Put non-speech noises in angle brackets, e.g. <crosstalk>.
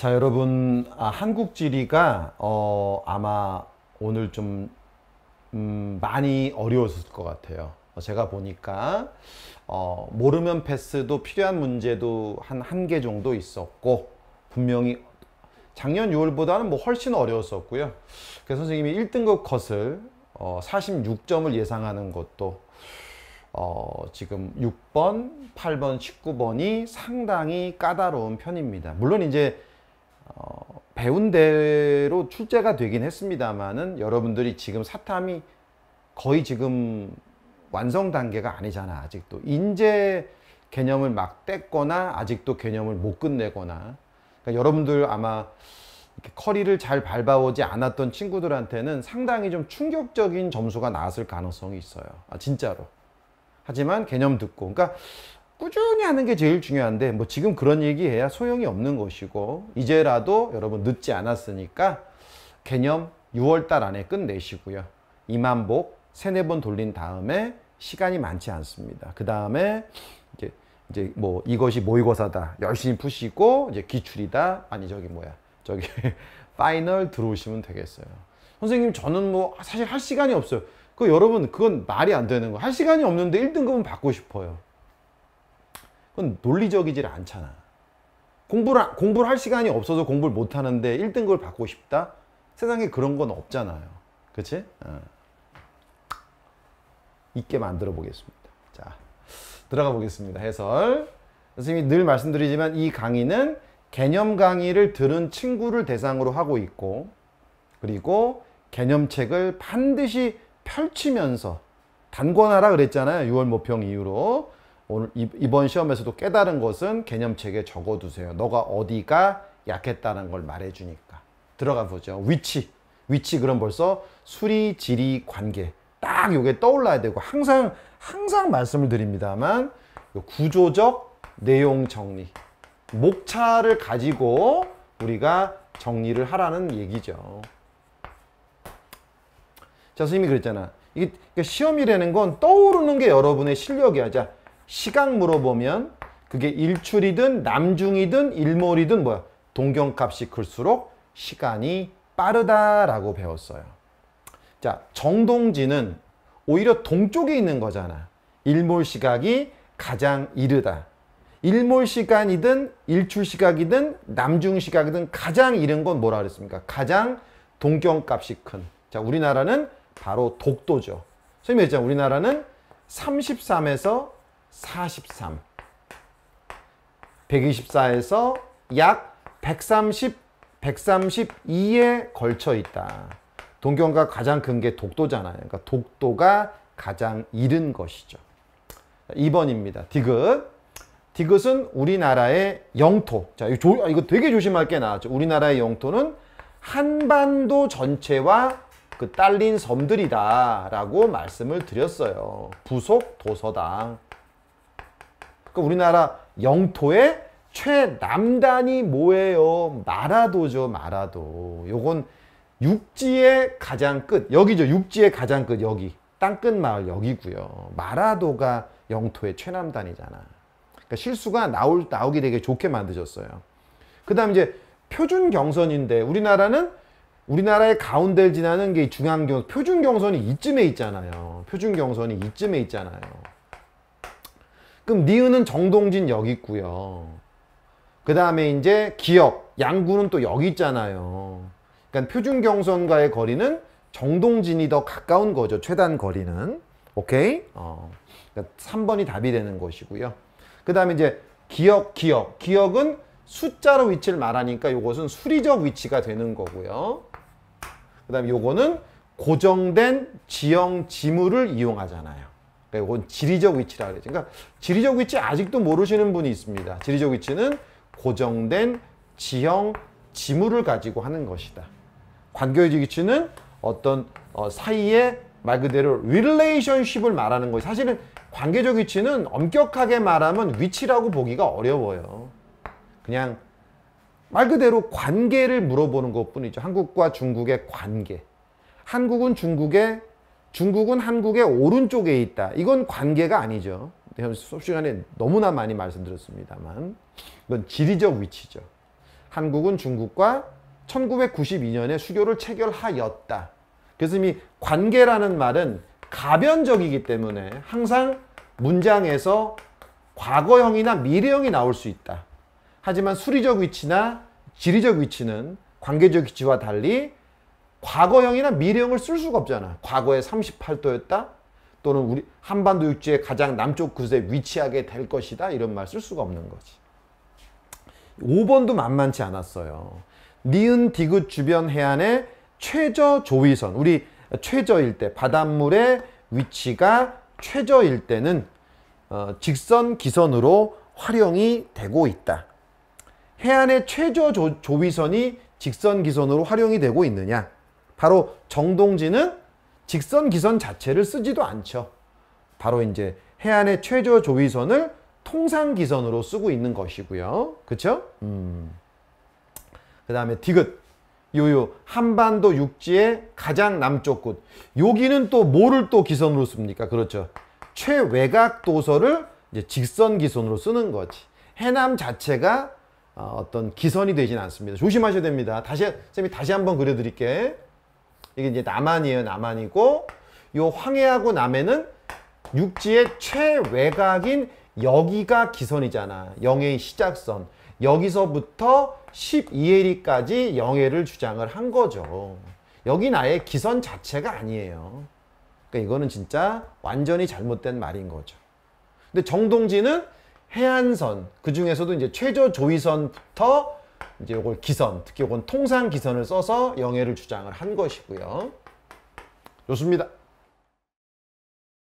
자 여러분 아, 한국 지리가 어, 아마 오늘 좀 음, 많이 어려웠을 것 같아요. 어, 제가 보니까 어, 모르면 패스도 필요한 문제도 한 한 개 정도 있었고 분명히 작년 6월보다는 뭐 훨씬 어려웠었고요. 그래서 선생님이 1등급 컷을 어, 46점을 예상하는 것도 어, 지금 6번, 8번, 19번이 상당히 까다로운 편입니다. 물론 이제 어, 배운 대로 출제가 되긴 했습니다만은 여러분들이 지금 사탐이 거의 지금 완성 단계가 아니잖아 아직도 인재 개념을 막 뗐거나 아직도 개념을 못 끝내거나 그러니까 여러분들 아마 커리를 잘 밟아오지 않았던 친구들한테는 상당히 좀 충격적인 점수가 나왔을 가능성이 있어요 아, 진짜로 하지만 개념 듣고 그러니까 꾸준히 하는 게 제일 중요한데 뭐 지금 그런 얘기해야 소용이 없는 것이고 이제라도 여러분 늦지 않았으니까 개념 6월달 안에 끝내시고요. 이만복 세네 번 돌린 다음에 시간이 많지 않습니다. 그 다음에 이제 이제 뭐 이것이 모의고사다 열심히 푸시고 이제 기출이다 아니 저기 뭐야 저기 <laughs> 파이널 들어오시면 되겠어요. 선생님 저는 뭐 사실 할 시간이 없어요. 그 여러분 그건 말이 안 되는 거. 할 시간이 없는데 1등급은 받고 싶어요. 그건 논리적이질 않잖아. 공부를, 공부를 할 시간이 없어서 공부를 못하는데 1등급을 받고 싶다? 세상에 그런 건 없잖아요. 그치? 어. 있게 만들어 보겠습니다. 자, 들어가 보겠습니다. 해설. 선생님이 늘 말씀드리지만 이 강의는 개념 강의를 들은 친구를 대상으로 하고 있고 그리고 개념책을 반드시 펼치면서 단권하라 그랬잖아요. 6월 모평 이후로 오늘 이번 시험에서도 깨달은 것은 개념책에 적어두세요. 너가 어디가 약했다는 걸 말해주니까. 들어가 보죠. 위치. 위치 그럼 벌써 수리, 지리, 관계. 딱 요게 떠올라야 되고 항상 항상 말씀을 드립니다만 구조적 내용 정리. 목차를 가지고 우리가 정리를 하라는 얘기죠. 자, 선생님이 그랬잖아. 이게 그러니까 시험이라는 건 떠오르는 게 여러분의 실력이야. 자, 시각 물어보면 그게 일출이든 남중이든 일몰이든 뭐야 동경값이 클수록 시간이 빠르다라고 배웠어요. 자 정동지는 오히려 동쪽에 있는 거잖아. 일몰 시각이 가장 이르다. 일몰 시간이든 일출 시각이든 남중 시각이든 가장 이른 건 뭐라 그랬습니까? 가장 동경값이 큰. 자, 우리나라는 바로 독도죠. 선생님이 했잖아 우리나라는 33에서 43 124에서 약 130, 132에 걸쳐 있다. 동경과 가장 큰 게 독도잖아요. 그러니까 독도가 가장 이른 것이죠. 2번입니다. 디귿. 디귿은 우리나라의 영토. 자, 이거, 조, 아, 이거 되게 조심할 게 나왔죠. 우리나라의 영토는 한반도 전체와 그 딸린 섬들이다 라고 말씀을 드렸어요. 부속 도서당. 그 우리나라 영토의 최남단이 뭐예요? 마라도죠, 마라도. 요건 육지의 가장 끝, 여기죠. 육지의 가장 끝, 여기. 땅끝 마을 여기고요. 마라도가 영토의 최남단이잖아. 그러니까 실수가 나올, 나오기 되게 좋게 만드셨어요. 그 다음 이제 표준 경선인데 우리나라는 우리나라의 가운데를 지나는 게 중앙경, 표준 경선이 이쯤에 있잖아요. 표준 경선이 이쯤에 있잖아요. 그럼 니은은 정동진 여기 있고요. 그 다음에 이제 기업, 양구는 또 여기 있잖아요. 그러니까 표준 경선과의 거리는 정동진이 더 가까운 거죠. 최단 거리는. 오케이? 어. 그러니까 3번이 답이 되는 것이고요. 그 다음에 이제 기억, 기억. 기억은 숫자로 위치를 말하니까 이것은 수리적 위치가 되는 거고요. 그 다음에 요거는 고정된 지형 지물을 이용하잖아요. 이건 지리적 위치라 그러죠 그러니까 지리적 위치 아직도 모르시는 분이 있습니다. 지리적 위치는 고정된 지형, 지물을 가지고 하는 것이다. 관계의 위치는 어떤 어, 사이에 말 그대로 릴레이션십을 말하는 거예요. 사실은 관계적 위치는 엄격하게 말하면 위치라고 보기가 어려워요. 그냥 말 그대로 관계를 물어보는 것뿐이죠. 한국과 중국의 관계. 한국은 중국의 중국은 한국의 오른쪽에 있다. 이건 관계가 아니죠. 네, 수업 시간에 너무나 많이 말씀드렸습니다만 이건 지리적 위치죠. 한국은 중국과 1992년에 수교를 체결하였다. 그래서 이 관계라는 말은 가변적이기 때문에 항상 문장에서 과거형이나 미래형이 나올 수 있다. 하지만 수리적 위치나 지리적 위치는 관계적 위치와 달리 과거형이나 미래형을 쓸 수가 없잖아. 과거에 38도였다. 또는 우리 한반도 육지의 가장 남쪽 그곳에 위치하게 될 것이다. 이런 말 쓸 수가 없는 거지. 5번도 만만치 않았어요. 니은 디귿 주변 해안의 최저 조위선. 우리 최저일 때 바닷물의 위치가 최저일 때는 어, 직선 기선으로 활용이 되고 있다. 해안의 최저 조, 조위선이 직선 기선으로 활용이 되고 있느냐? 바로 정동진은 직선 기선 자체를 쓰지도 않죠. 바로 이제 해안의 최저 조위선을 통상 기선으로 쓰고 있는 것이고요. 그쵸? 음. 그 다음에 디귿. 요요 한반도 육지의 가장 남쪽 곳 여기는 또 뭐를 또 기선으로 씁니까 그렇죠 최외곽 도서를 이제 직선 기선으로 쓰는 거지 해남 자체가 어, 어떤 기선이 되진 않습니다 조심하셔야 됩니다 다시 선생님이 다시 한번 그려드릴게 이게 이제 남한이에요. 남한이고 요 황해하고 남해는 육지의 최외곽인 여기가 기선이잖아. 영해의 시작선. 여기서부터 12해리까지 영해를 주장을 한 거죠. 여긴 아예 기선 자체가 아니에요. 그러니까 이거는 진짜 완전히 잘못된 말인 거죠. 근데 정동진은 해안선, 그 중에서도 이제 최저조위선부터 이제 요걸 기선, 특히 요건 통상 기선을 써서 영예를 주장을 한 것이고요. 좋습니다.